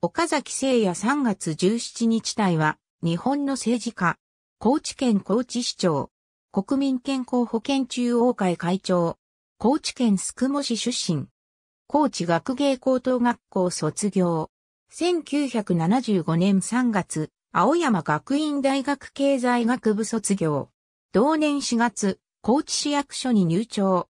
岡崎聖也3月17日隊は、日本の政治家、高知県高知市長、国民健康保険中央会会長、高知県宿毛市出身、高知学芸高等学校卒業、1975年3月、青山学院大学経済学部卒業、同年4月、高知市役所に入庁、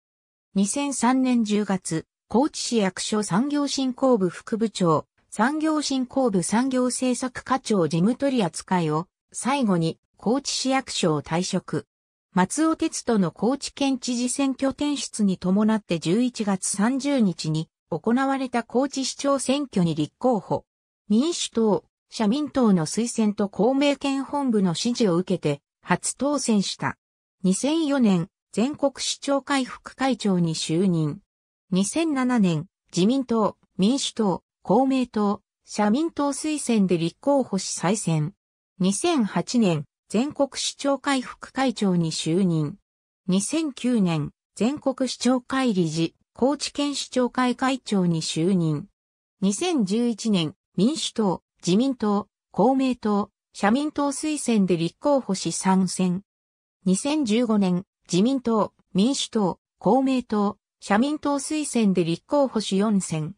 2003年10月、高知市役所産業振興部副部長、産業振興部産業政策課長事務取り扱いを、最後に高知市役所を退職。松尾哲人の高知県知事選挙転出に伴って11月30日に行われた高知市長選挙に立候補。民主党、社民党の推薦と公明県本部の支持を受けて初当選した。2004年、全国市長会副会長に就任。2007年、自民党、民主党、公明党、社民党推薦で立候補し再選。2008年、全国市長会副会長に就任。2009年、全国市長会理事、高知県市長会会長に就任。2011年、民主党、自民党、公明党、社民党推薦で立候補し参戦。2015年、自民党、民主党、公明党、社民党推薦で立候補し4選。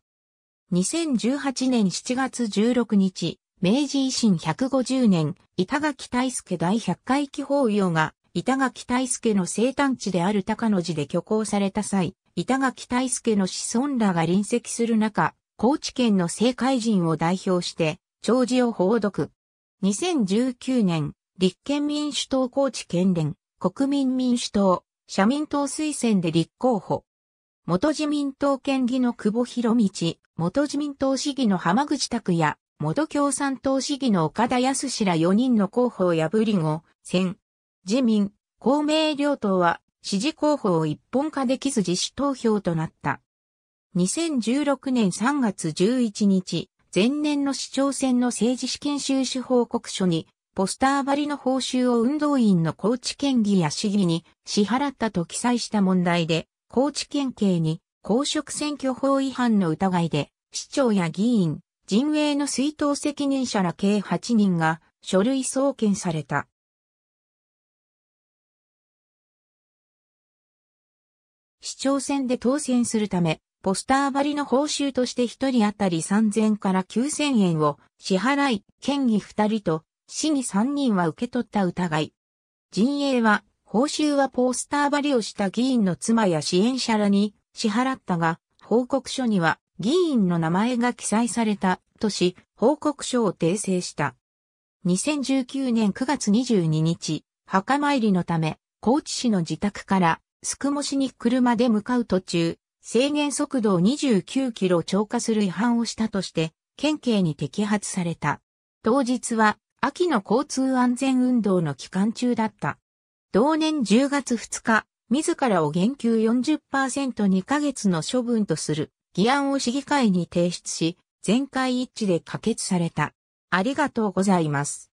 2018年7月16日、明治維新150年、板垣大助第100回忌法要が、板垣大助の生誕地である高野寺で挙行された際、板垣大助の子孫らが臨席する中、高知県の政界人を代表して、長寿を報読。2019年、立憲民主党高知県連、国民民主党、社民党推薦で立候補。元自民党県議の久保博道、元自民党市議の浜口拓也、元共産党市議の岡田康ら4人の候補を破り後、選、自民、公明両党は支持候補を一本化できず自主投票となった。2016年3月11日、前年の市長選の政治資金収支報告書に、ポスター張りの報酬を運動員の高知県議や市議に支払ったと記載した問題で、高知県警に公職選挙法違反の疑いで、市長や議員、陣営の追悼責任者ら計8人が書類送検された。市長選で当選するため、ポスター張りの報酬として1人当たり3000から9000円を支払い、県議2人と市議3人は受け取った疑い。陣営は、報酬はポスター張りをした議員の妻や支援者らに支払ったが、報告書には議員の名前が記載されたとし、報告書を訂正した。2019年9月22日、墓参りのため、高知市の自宅から宿も市に車で向かう途中、制限速度を29キロ超過する違反をしたとして、県警に摘発された。当日は、秋の交通安全運動の期間中だった。同年10月2日、自らを減給 40%2 ヶ月の処分とする議案を市議会に提出し、全会一致で可決された。ありがとうございます。